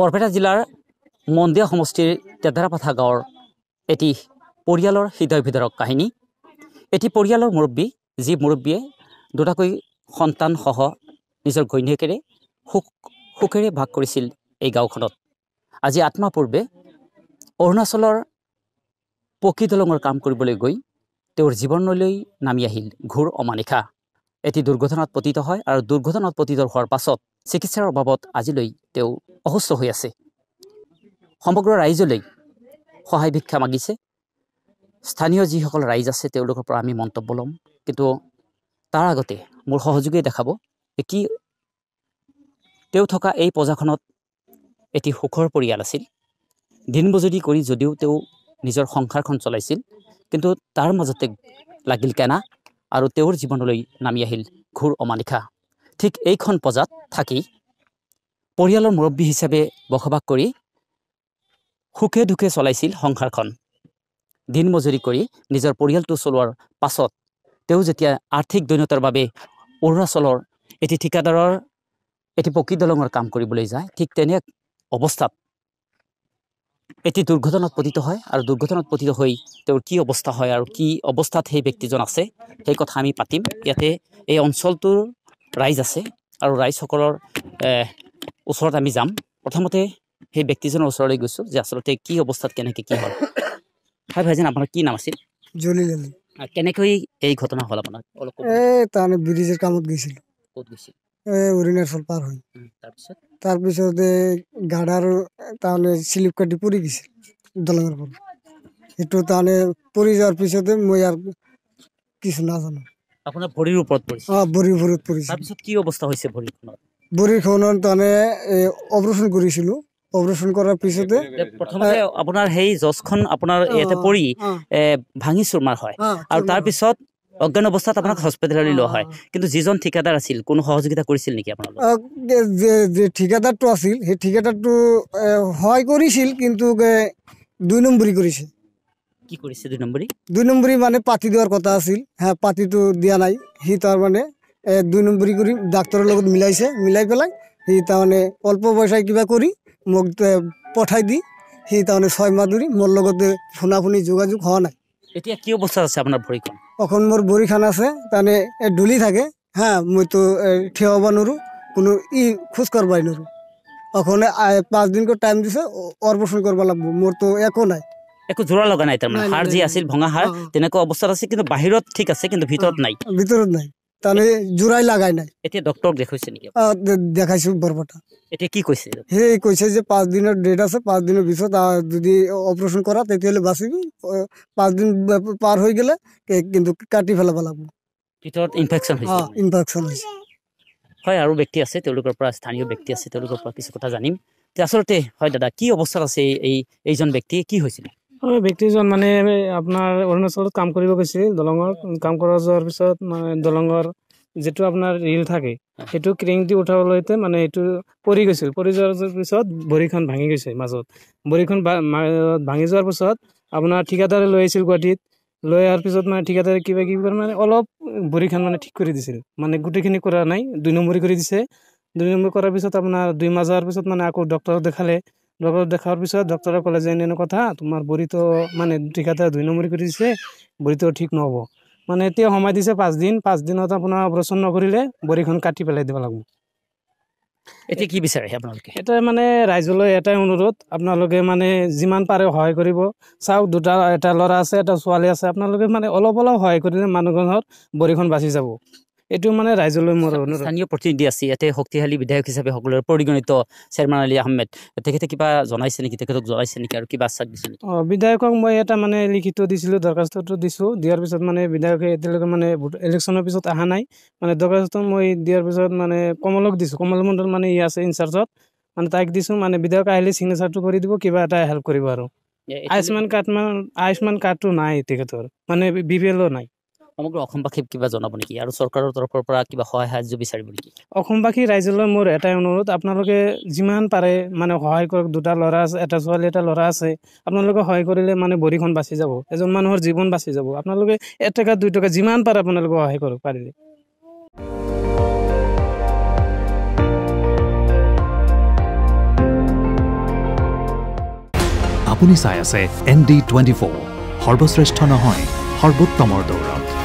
বৰপেটা জিলাৰ মন্দিয়া সমষ্টিৰ তেদাৰাপাথা গাঁৱৰ এটি পৰিয়ালৰ হৃদয় ভিতৰক কাহিনী এটি পৰিয়ালৰ মুৰব্বী যি মুৰব্বীয়ে দুটাকৈ সন্তানসহ নিজৰ ঘৈণীয়েকেৰে সুখ সুখেৰে ভাগ কৰিছিল এই গাঁওখনত আজি আত্মা পূৰ্বে অৰুণাচলৰ পকী দলঙৰ কাম কৰিবলৈ গৈ তেওঁৰ জীৱনলৈ নামি আহিল ঘূৰ অমানিশা এটি দুৰ্ঘটনাত পতিত হয় আৰু দুৰ্ঘটনাত পতিত হোৱাৰ পাছত চিকিৎসাৰ অভাৱত আজিলৈ তেওঁ অসুস্থ হৈ আছে সমগ্ৰ ৰাইজলৈ সহায় ভিক্ষা মাগিছে স্থানীয় যিসকল ৰাইজ আছে তেওঁলোকৰ পৰা আমি মন্তব্য ল'ম কিন্তু তাৰ আগতে মোৰ সহযোগীয়ে দেখাব কি তেওঁ থকা এই প্ৰজাখনত এটি সুখৰ পৰিয়াল আছিল দিন মজুৰি কৰি যদিও তেওঁ নিজৰ সংসাৰখন চলাইছিল কিন্তু তাৰ মাজতে লাগিল কেনা আৰু তেওঁৰ জীৱনলৈ নামি আহিল ঘোৰ অমানিশা ঠিক এইখন পজাত থাকি পৰিয়ালৰ মুৰব্বী হিচাপে বসবাস কৰি সুখে দুখে চলাইছিল সংসাৰখন দিন মজুৰি কৰি নিজৰ পৰিয়ালটো চলোৱাৰ পাছত তেওঁ যেতিয়া আৰ্থিক দৈনতাৰ বাবে অৰুণাচলৰ এটি ঠিকাদাৰৰ এটি পকী দলঙৰ কাম কৰিবলৈ যায় ঠিক তেনে অৱস্থাত এটি দুৰ্ঘটনাত পতিত হয় আৰু দুৰ্ঘটনাত পতিত হৈ তেওঁৰ কি অৱস্থা হয় আৰু কি অৱস্থাত সেই ব্যক্তিজন আছে সেই কথা আমি পাতিম ইয়াতে এই অঞ্চলটোৰ ৰাইজ আছে আৰু ৰাইজসকলৰ ওচৰত আমি যাম প্ৰথমতে সেই ব্যক্তিজনৰ ওচৰলৈ গৈছোঁ যে আচলতে কি অৱস্থাত কেনেকৈ কি হ'ল হয় ভাইজান আপোনাৰ কি নাম আছিল জলি জলি কেনেকৈ এই ঘটনা হ'ল আপোনাক অলপ ব্ৰিজৰ কামত গৈছিলোঁ অৰুণাচল পাৰ হৈ তাৰপিছত তাৰপিছতে গাড়াৰ তাৰমানে শ্লিপ কাটি পৰি গৈছিল দলঙৰ পৰা সেইটো তাৰমানে পৰি যোৱাৰ পিছতে মই আৰু কিছু নাজানো আপোনাৰ ভৰিৰ ওপৰত পৰিছে অ ভৰিৰ ওপৰত পৰিছে তাৰপিছত কি অৱস্থা হৈছে ভৰিখনত ভৰিখনত তাৰমানে অপাৰেশ্যন কৰিছিলোঁ অপাৰেশ্যন কৰাৰ পিছতে প্ৰথমতে আপোনাৰ সেই যশখন আপোনাৰ ইয়াতে পৰি ভাঙি চুৰমাৰ হয় আৰু তাৰপিছত অজ্ঞান অৱস্থাত আপোনাক হস্পিটেললৈ লোৱা হয় কিন্তু যিজন ঠিকাদাৰ আছিল কোনো সহযোগিতা কৰিছিল নেকি আপোনাৰ ঠিকাদাৰটো আছিল সেই ঠিকাদাৰটো সহায় কৰিছিল কিন্তু দুই নম্বৰী কৰিছিল কি করেছে দুই নম্বরই দুই নম্বরই মানে পাতি দেওয়ার কথা আছিল হ্যাঁ পাতি তো দেওয়া নাই সি তার মানে দুই নম্বরই কৰি ডাক্তৰৰ লগত মিলাইছে মিলাই পেলাই সি তাৰমানে অল্প পইচাই কিবা কৰি মোক পঠাই দি সি তাৰমানে ছয় মাহ ধৰি মোৰ লগতে ফোনা যোগাযোগ হোৱা নাই এতিয়া কি অবস্থা আছে আপনার ভরিখান অকণ মোৰ ভৰিখন আছে তাৰমানে ডুলি থাকে হা মইতো থিয় হ'ব নোৱাৰোঁ কোনো ই খোজ কাঢ়বাই নোৱাৰোঁ দিন পাঁচদিনকৈ টাইম দিছে করবা কৰিব লাগিব মোৰতো একো নাই একো জোৰা লগা নাই তাৰমানে হাড় যি আছিল ভঙা হাড় তেনেকুৱা অৱস্থাত আছে কিন্তু বাহিৰত ঠিক আছে কিন্তু ভিতৰত নাই ভিতৰত নাই হয় আৰু ব্যক্তি আছে তেওঁলোকৰ পৰা স্থানীয় আচলতে হয় দাদা কি অৱস্থাত আছে এইজন ব্যক্তি কি হৈছিলে ব্যক্তিজন মানে আপোনাৰ অৰুণাচলত কাম কৰিব গৈছিল দলঙত কাম কৰা যোৱাৰ পিছত মানে দলঙৰ যিটো আপোনাৰ ৰিল থাকে সেইটো ক্ৰিং দি উঠাবলৈ মানে সেইটো পৰি গৈছিল পৰি যোৱাৰ পিছত ভৰিখন ভাঙি গৈছে মাজত ভৰিখন ভাঙি যোৱাৰ পিছত আপোনাৰ ঠিকাদাৰে লৈ আহিছিল গুৱাহাটীত লৈ অহাৰ পিছত মানে ঠিকাদাৰে কিবা কিবি মানে অলপ ভৰিখন মানে ঠিক কৰি দিছিল মানে গোটেইখিনি কৰা নাই দুই নম্বৰী কৰি দিছে দুই নম্বৰী কৰাৰ পিছত আপোনাৰ দুই মাহ যোৱাৰ পিছত মানে আকৌ ডক্টৰক দেখালে ডক্টৰক দেখাৰ পিছত ডক্টৰে ক'লে যে এনেনে কথা তোমাৰ ভৰিটো মানে টিকাতে দুই নম্বৰ কৰি দিছে ভৰিটো ঠিক নহ'ব মানে এতিয়া সময় দিছে পাঁচদিন পাঁচদিনত আপোনাৰ অপাৰেশ্যন নকৰিলে ভৰিখন কাটি পেলাই দিব লাগিব এতিয়া কি বিচাৰে আপোনালোকে এটা মানে ৰাইজলৈ এটাই অনুৰোধ আপোনালোকে মানে যিমান পাৰে সহায় কৰিব চাওক দুটা এটা ল'ৰা আছে এটা ছোৱালী আছে আপোনালোকে মানে অলপ অলপ সহায় কৰিলে মানুহজনৰ ভৰিখন বাচি যাব এইটো মানে ৰাইজলৈ মোৰ অনুৰোধ স্থানীয় প্ৰতিনিধি আছে ইয়াতে শক্তিশালী বিধায়ক হিচাপে সকলোৰে পৰিগণিত চেয়াৰমেন আলী আহমেদ তেখেতে কিবা জনাইছে নেকি তেখেতক জনাইছে নেকি আৰু কিবা আশ্বাস দিছে নেকি অঁ বিধায়কক মই এটা মানে লিখিত দিছিলোঁ দৰখাস্তটো দিছোঁ দিয়াৰ পিছত মানে বিধায়কে এতিয়ালৈকে মানে ইলেকশ্যনৰ পিছত অহা নাই মানে দৰখাস্ত মই দিয়াৰ পিছত মানে কমলক দিছোঁ কমল মণ্ডল মানে ই আছে ইনচাৰ্জত মানে তাইক দিছোঁ মানে বিধায়ক আহিলে চিগনেচাৰটো কৰি দিব কিবা এটা হেল্প কৰিব আৰু আয়ুষ্মান কাৰ্ড মানে আয়ুষ্মান কাৰ্ডটো নাই তেখেতৰ মানে বি পি এলো নাই সমগ্ৰ অসমবাসীক কিবা জনাব নেকি আৰু চৰকাৰৰ তৰফৰ পৰা কিবা সহায় সাহাৰ্য বিচাৰিব নেকি অসমবাসী ৰাইজলৈ মোৰ এটাই অনুৰোধ আপোনালোকে যিমান পাৰে মানে সহায় কৰক দুটা ল'ৰা আছে এটা ছোৱালী এটা ল'ৰা আছে আপোনালোকে সহায় কৰিলে মানে ভৰিখন বাচি যাব এজন মানুহৰ জীৱন বাচি যাব আপোনালোকে এটকা দুই টকা যিমান পাৰে আপোনালোকে সহায় কৰক পাৰিলে আপুনি চাই আছে এন ডি টুৱেণ্টি ফ'ৰ সৰ্বশ্ৰেষ্ঠ নহয় সৰ্বোত্তমৰ দৌৰত